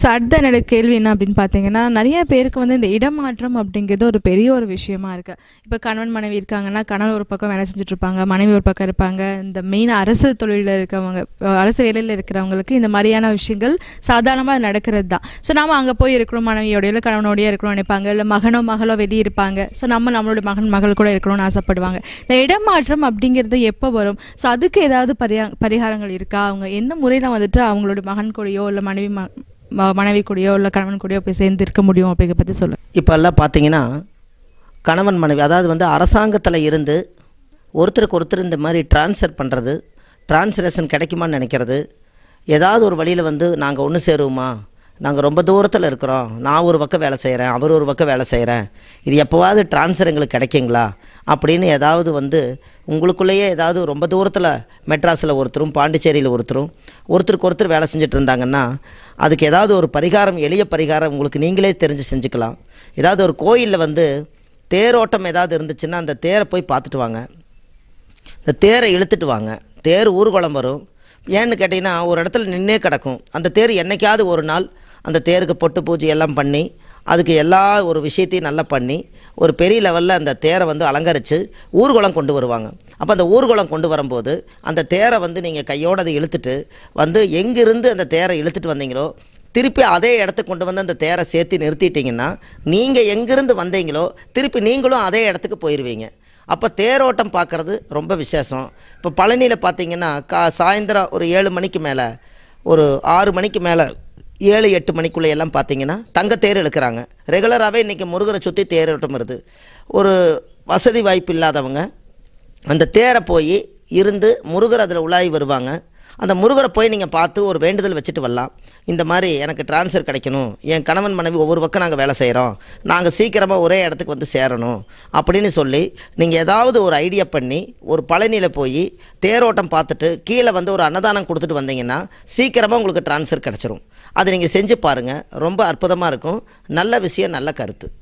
so அடுத்த என்னோட கேள்வி என்ன அப்படின்னு பார்த்தீங்கன்னா நிறைய பேருக்கு வந்து இந்த இடமாற்றம் அப்படிங்கிறது ஒரு பெரிய ஒரு விஷயமா இருக்குது இப்போ கணவன் மனைவி இருக்காங்கன்னா கணவன் ஒரு பக்கம் வேலை செஞ்சுட்டு இருப்பாங்க மனைவி ஒரு பக்கம் இருப்பாங்க இந்த மெயின் அரசு தொழிலில் இருக்கவங்க அரசு வேலையில் இருக்கிறவங்களுக்கு இந்த மாதிரியான விஷயங்கள் சாதாரணமாக நடக்கிறது தான் ஸோ நாம் அங்கே போய் இருக்கிறோம் மனைவியோடய இல்லை கணவனோடய இருக்கணும்னு நினைப்பாங்க இல்லை மகனோ மகளோ வெளியே இருப்பாங்க ஸோ நம்ம நம்மளோட மகன் மகள் கூட இருக்கணும்னு ஆசைப்படுவாங்க இந்த இடமாற்றம் அப்படிங்கிறது எப்போ வரும் ஸோ அதுக்கு ஏதாவது பரியா பரிகாரங்கள் இருக்கா அவங்க எந்த முறையில் வந்துட்டு அவங்களோட மகன் கூடயோ இல்லை மனைவி மனைவி கூடயோ இல்லை கணவன் கூடயோ போய் சேர்ந்து இருக்க முடியும் அப்படிங்கிற பற்றி சொல்லு இப்போல்லாம் பார்த்தீங்கன்னா கணவன் மனைவி அதாவது வந்து அரசாங்கத்தில் இருந்து ஒருத்தருக்கு ஒருத்தர் இந்த மாதிரி டிரான்ஸ்ஃபர் பண்ணுறது டிரான்ஸ்லேஷன் கிடைக்குமான்னு நினைக்கிறது ஏதாவது ஒரு வழியில் வந்து நாங்கள் ஒன்று சேருவோமா நாங்கள் ரொம்ப தூரத்தில் இருக்கிறோம் நான் ஒரு பக்கம் வேலை செய்கிறேன் அவர் ஒரு பக்கம் வேலை செய்கிறேன் இது எப்போவாவது டிரான்ஸ்ஃபர் எங்களுக்கு கிடைக்குங்களா அப்படின்னு ஏதாவது வந்து உங்களுக்குள்ளேயே ஏதாவது ரொம்ப தூரத்தில் மெட்ராஸில் ஒருத்தரும் பாண்டிச்சேரியில் ஒருத்தரும் ஒருத்தருக்கு ஒருத்தர் வேலை செஞ்சுட்டு இருந்தாங்கன்னா அதுக்கு ஏதாவது ஒரு பரிகாரம் எளிய பரிகாரம் உங்களுக்கு நீங்களே தெரிஞ்சு செஞ்சுக்கலாம் ஏதாவது ஒரு கோயிலில் வந்து தேரோட்டம் ஏதாவது இருந்துச்சுன்னா அந்த தேரை போய் பார்த்துட்டு வாங்க இந்த தேரை இழுத்துட்டு வாங்க தேர் ஊர்வலம் வரும் ஏன்னு கேட்டிங்கன்னா ஒரு இடத்துல நின்னே கிடக்கும் அந்த தேர் என்றைக்காவது ஒரு நாள் அந்த தேருக்கு பொட்டு பூஜை எல்லாம் பண்ணி அதுக்கு எல்லா ஒரு விஷயத்தையும் நல்லா பண்ணி ஒரு பெரிய லெவலில் அந்த தேரை வந்து அலங்கரித்து ஊர்வலம் கொண்டு வருவாங்க அப்போ அந்த ஊர்வலம் கொண்டு வரும்போது அந்த தேரை வந்து நீங்கள் கையோடு அதை இழுத்துட்டு வந்து எங்கேருந்து அந்த தேரை இழுத்துட்டு வந்தீங்களோ திருப்பி அதே இடத்துக்கு கொண்டு வந்து அந்த தேரை சேர்த்து நிறுத்திட்டிங்கன்னா நீங்கள் எங்கேருந்து வந்தீங்களோ திருப்பி நீங்களும் அதே இடத்துக்கு போயிடுவீங்க அப்போ தேரோட்டம் பார்க்குறது ரொம்ப விசேஷம் இப்போ பழனியில் பார்த்தீங்கன்னா கா சாயந்தரம் ஒரு ஏழு மணிக்கு மேலே ஒரு ஆறு மணிக்கு மேலே ஏழு எட்டு மணிக்குள்ளே எல்லாம் பார்த்தீங்கன்னா தங்க தேர் இழுக்கிறாங்க ரெகுலராகவே இன்றைக்கி முருகரை சுற்றி தேரோட்டம் வருது ஒரு வசதி வாய்ப்பு இல்லாதவங்க அந்த தேரை போய் இருந்து முருகர் அதில் உலாகி வருவாங்க அந்த முருகரை போய் நீங்கள் பார்த்து ஒரு வேண்டுதல் வச்சுட்டு வரலாம் இந்த மாதிரி எனக்கு டிரான்ஸ்ஃபர் கிடைக்கணும் என் கணவன் மனைவி ஒவ்வொரு பக்கம் நாங்கள் வேலை செய்கிறோம் நாங்கள் சீக்கிரமாக ஒரே இடத்துக்கு வந்து சேரணும் அப்படின்னு சொல்லி நீங்கள் ஏதாவது ஒரு ஐடியா பண்ணி ஒரு பழனியில் போய் தேரோட்டம் பார்த்துட்டு கீழே வந்து ஒரு அன்னதானம் கொடுத்துட்டு வந்தீங்கன்னா சீக்கிரமாக உங்களுக்கு டிரான்ஸ்ஃபர் கிடச்சிரும் அதை நீங்கள் செஞ்சு பாருங்கள் ரொம்ப அற்புதமாக இருக்கும் நல்ல விஷயம் நல்ல கருத்து